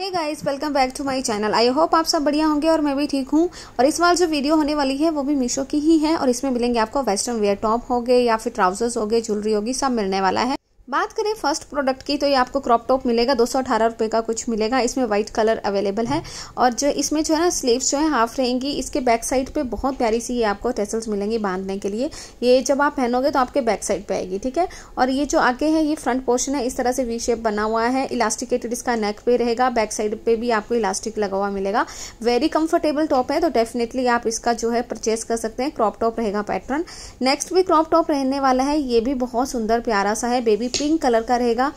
hey guys welcome back to my channel I hope आप सब बढ़िया होंगे और मैं भी ठीक हूँ और इस बार जो वीडियो होने वाली है वो भी मीशो की ही है और इसमें मिलेंगे आपको वेस्टर्न वेयर टॉप हो गए या फिर ट्राउजर्स हो गए ज्वेलरी होगी सब मिलने वाला है बात करें फर्स्ट प्रोडक्ट की तो ये आपको क्रॉप टॉप मिलेगा दो सौ का कुछ मिलेगा इसमें व्हाइट कलर अवेलेबल है और जो इसमें जो है ना स्लीव्स जो है हाफ रहेंगी इसके बैक साइड पे बहुत प्यारी सी ये आपको टेसल्स मिलेंगी बांधने के लिए ये जब आप पहनोगे तो आपके बैक साइड पे आएगी ठीक है और ये जो आगे है ये फ्रंट पोर्शन है इस तरह से वी शेप बना हुआ है इलास्टिकेटेड इसका नेक पे रहेगा बैक साइड पर भी आपको इलास्टिक लगा हुआ मिलेगा वेरी कंफर्टेबल टॉप है तो डेफिनेटली आप इसका जो है परचेज कर सकते हैं क्रॉप टॉप रहेगा पैटर्न नेक्स्ट भी क्रॉप टॉप रहने वाला है ये भी बहुत सुंदर प्यारा सा है बेबी पिंक कलर का रहेगा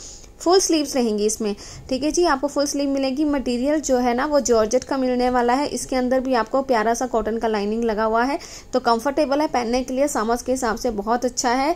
फुल स्लीव्स रहेंगी इसमें ठीक है जी आपको फुल स्लीव मिलेगी मटेरियल जो है ना वो जॉर्जेट का मिलने वाला है इसके अंदर भी आपको प्यारा सा कॉटन का लाइनिंग लगा हुआ है तो कंफर्टेबल है पहनने के लिए सामस के हिसाब से बहुत अच्छा है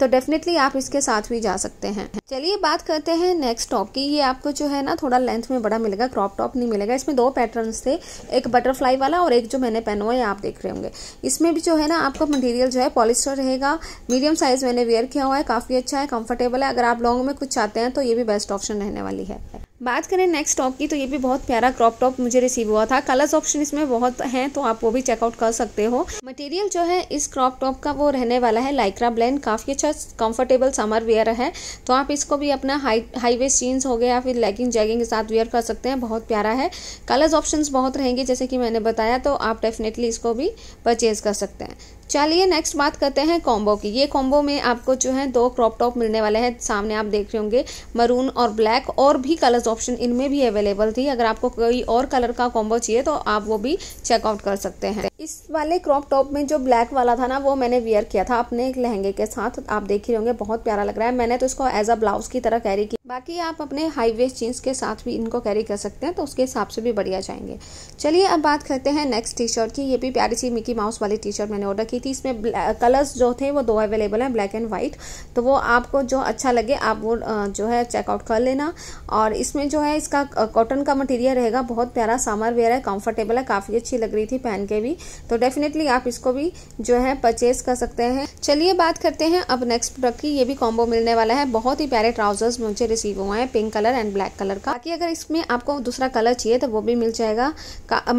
तो डेफिनेटली आप इसके साथ भी जा सकते हैं चलिए बात करते हैं नेक्स्ट टॉप की ये आपको जो है ना थोड़ा लेंथ में बड़ा मिलेगा क्रॉप टॉप नहीं मिलेगा इसमें दो पैटर्न थे एक बटरफ्लाई वाला और एक जो मैंने पहना हुआ है आप देख रहे होंगे इसमें भी जो है ना आपका मटेरियल जो है पॉलिस्टर रहेगा मीडियम साइज मैंने वेयर किया हुआ है काफ़ी अच्छा है कंफर्टेबल है अगर आप लॉन्ग में कुछ चाहते हैं तो ये भी बेस्ट ऑप्शन रहने वाली है बात करें नेक्स्ट टॉप की तो ये भी बहुत प्यारा क्रॉप टॉप मुझे रिसीव हुआ था कलर्स ऑप्शन इसमें बहुत हैं तो आप वो भी चेकआउट कर सकते हो मटेरियल जो है इस क्रॉप टॉप का वो रहने वाला है लाइक्रा ब्लेंड काफ़ी अच्छा कंफर्टेबल समर वेयर है तो आप इसको भी अपना हाई हाई वेस्ट जीन्स हो गया फिर लेगिंग जैगिंग के साथ वेयर कर सकते हैं बहुत प्यारा है कलर्स ऑप्शन बहुत रहेंगे जैसे कि मैंने बताया तो आप डेफिनेटली इसको भी परचेज़ कर सकते हैं चलिए नेक्स्ट बात करते हैं कॉम्बो की ये कॉम्बो में आपको जो है दो क्रॉप टॉप मिलने वाले हैं सामने आप देख रहे होंगे मरून और ब्लैक और भी कलर्स ऑप्शन इनमें भी अवेलेबल थी अगर आपको कोई और कलर का कॉम्बो चाहिए तो आप वो भी चेकआउट कर सकते हैं इस वाले क्रॉप टॉप में जो ब्लैक वाला था ना वो मैंने वियर किया था अपने एक लहंगे के साथ आप देख ही होंगे बहुत प्यारा लग रहा है मैंने तो इसको एज अ ब्लाउज की तरह कैरी बाकी आप अपने हाई वेस्ट जीन्स के साथ भी इनको कैरी कर सकते हैं तो उसके हिसाब से भी बढ़िया जाएंगे चलिए अब बात करते हैं नेक्स्ट टी शर्ट की ये भी प्यारी सी मिकी माउस वाली टी शर्ट मैंने ऑर्डर की थी इसमें कलर्स जो थे वो दो अवेलेबल हैं ब्लैक एंड वाइट तो वो आपको जो अच्छा लगे आप वो जो है चेकआउट कर लेना और इसमें जो है इसका कॉटन का मटीरियल रहेगा बहुत प्यारा सामर वेयर है कम्फर्टेबल है काफ़ी अच्छी लग रही थी पहन के भी तो डेफिनेटली आप इसको भी जो है परचेज कर सकते हैं चलिए बात करते हैं अब नेक्स्ट प्रोडक्ट की ये भी कॉम्बो मिलने वाला है बहुत ही प्यारे ट्राउजर्स मुझे रिसीव हुआ है pink colour and black colour का बाकी अगर इसमें आपको दूसरा कलर चाहिए तो वो भी मिल जाएगा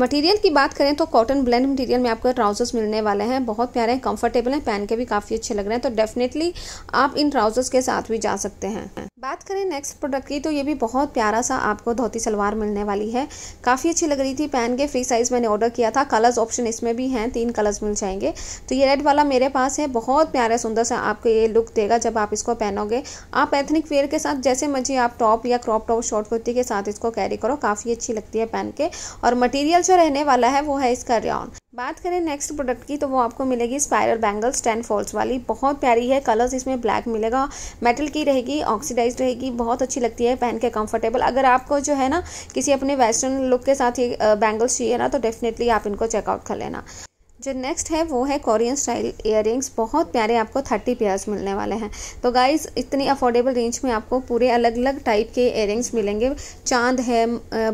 मटेरियल की बात करें तो कॉटन ब्लेंड मटेरियल में आपको ट्राउजर्स मिलने वाले हैं बहुत प्यारे हैं कंफर्टेबल हैं पहन के भी काफ़ी अच्छे लग रहे हैं तो डेफिनेटली आप इन ट्राउजर्स के साथ भी जा सकते हैं बात करें नेक्स्ट प्रोडक्ट की तो ये भी बहुत प्यारा सा आपको धोती सलवार मिलने वाली है काफ़ी अच्छी लग रही थी पहन के फ्री साइज़ मैंने ऑर्डर किया था कलर्स ऑप्शन इसमें भी हैं तीन कलर्स मिल जाएंगे तो ये रेड वाला मेरे पास है बहुत प्यारा सुंदर सा आपको ये लुक देगा जब आप इसको पहनोगे आप एथनिक वेयर के साथ जैसे मर्जी आप टॉप या क्रॉप टॉप शॉर्ट कुर्ती के साथ इसको कैरी करो काफ़ी अच्छी लगती है पहन के और मटीरियल जो रहने वाला है वो है इसका रॉन बात करें नेक्स्ट प्रोडक्ट की तो वो आपको मिलेगी स्पायरल बैंगल्स टेन फोल्ड्स वाली बहुत प्यारी है कलर्स इसमें ब्लैक मिलेगा मेटल की रहेगी ऑक्सीडाइज रहेगी बहुत अच्छी लगती है पहन के कंफर्टेबल अगर आपको जो है ना किसी अपने वेस्टर्न लुक के साथ ये बैंगल्स चाहिए ना तो डेफिनेटली आप इनको चेकआउट कर लेना जो नेक्स्ट है वो है कोरियन स्टाइल इयर बहुत प्यारे आपको थर्टी पेयर्स मिलने वाले हैं तो गाइस इतनी अफोर्डेबल रेंज में आपको पूरे अलग अलग टाइप के इयर मिलेंगे चांद है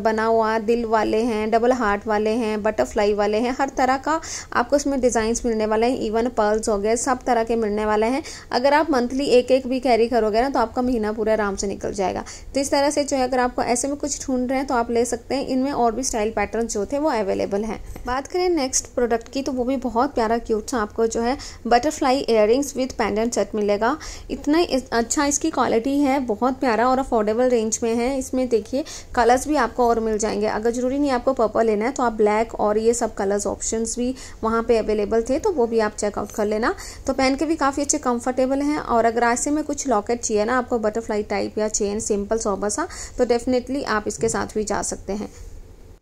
बना हुआ दिल वाले हैं डबल हार्ट वाले हैं बटरफ्लाई वाले हैं हर तरह का आपको इसमें डिज़ाइंस मिलने वाले हैं इवन पर्ल्स हो गए सब तरह के मिलने वाले हैं अगर आप मंथली एक एक भी कैरी करोगे ना तो आपका महीना पूरा आराम से निकल जाएगा तो इस तरह से जो है अगर आपको ऐसे में कुछ ढूंढ रहे हैं तो आप ले सकते हैं इनमें और भी स्टाइल पैटर्न जो थे वो अवेलेबल हैं बात करें नेक्स्ट प्रोडक्ट की तो वो भी बहुत प्यारा क्यूट सा आपको जो है butterfly ear with pendant set मिलेगा इतना इस, अच्छा इसकी क्वालिटी है बहुत प्यारा और अफोर्डेबल रेंज में है इसमें देखिए कलर्स भी आपको और मिल जाएंगे अगर ज़रूरी नहीं आपको पर्पल लेना है तो आप ब्लैक और ये सब कलर्स ऑप्शन भी वहाँ पर अवेलेबल थे तो वो भी आप चेकआउट कर लेना तो पहन के भी काफ़ी अच्छे कम्फर्टेबल हैं और अगर ऐसे में कुछ लॉकेट चाहिए ना आपको बटरफ्लाई टाइप या चेन सिंपल सोबा सा तो डेफिनेटली आप इसके साथ भी जा सकते हैं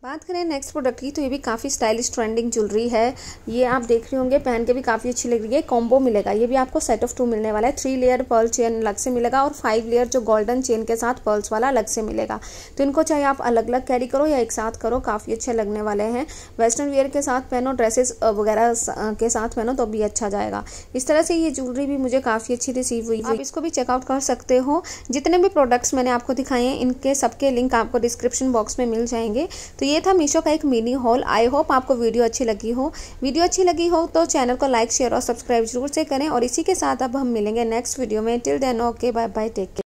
बात करें नेक्स्ट प्रोडक्ट की तो ये भी काफ़ी स्टाइलिश ट्रेंडिंग ज्वेलरी है ये आप देख रहे होंगे पहन के भी काफ़ी अच्छी लग रही है कॉम्बो मिलेगा ये भी आपको सेट ऑफ टू मिलने वाला है थ्री लेयर पर्ल चेन अलग से मिलेगा और फाइव लेयर जो गोल्डन चेन के साथ पर्ल्स वाला अलग से मिलेगा तो इनको चाहे आप अलग अलग कैरी करो या एक साथ करो काफ़ी अच्छे लगने वाले हैं वेस्टर्न वेयर के साथ पहनो ड्रेसेस वगैरह के साथ पहनो तो भी अच्छा जाएगा इस तरह से ये ज्वेलरी भी मुझे काफ़ी अच्छी रिसीव हुई आप इसको भी चेकआउट कर सकते हो जितने भी प्रोडक्ट्स मैंने आपको दिखाए हैं इनके सबके लिंक आपको डिस्क्रिप्शन बॉक्स में मिल जाएंगे तो ये ये था मीशो का एक मिनी हॉल आई होप आपको वीडियो अच्छी लगी हो वीडियो अच्छी लगी हो तो चैनल को लाइक शेयर और सब्सक्राइब जरूर से करें और इसी के साथ अब हम मिलेंगे नेक्स्ट वीडियो में till then okay bye bye take care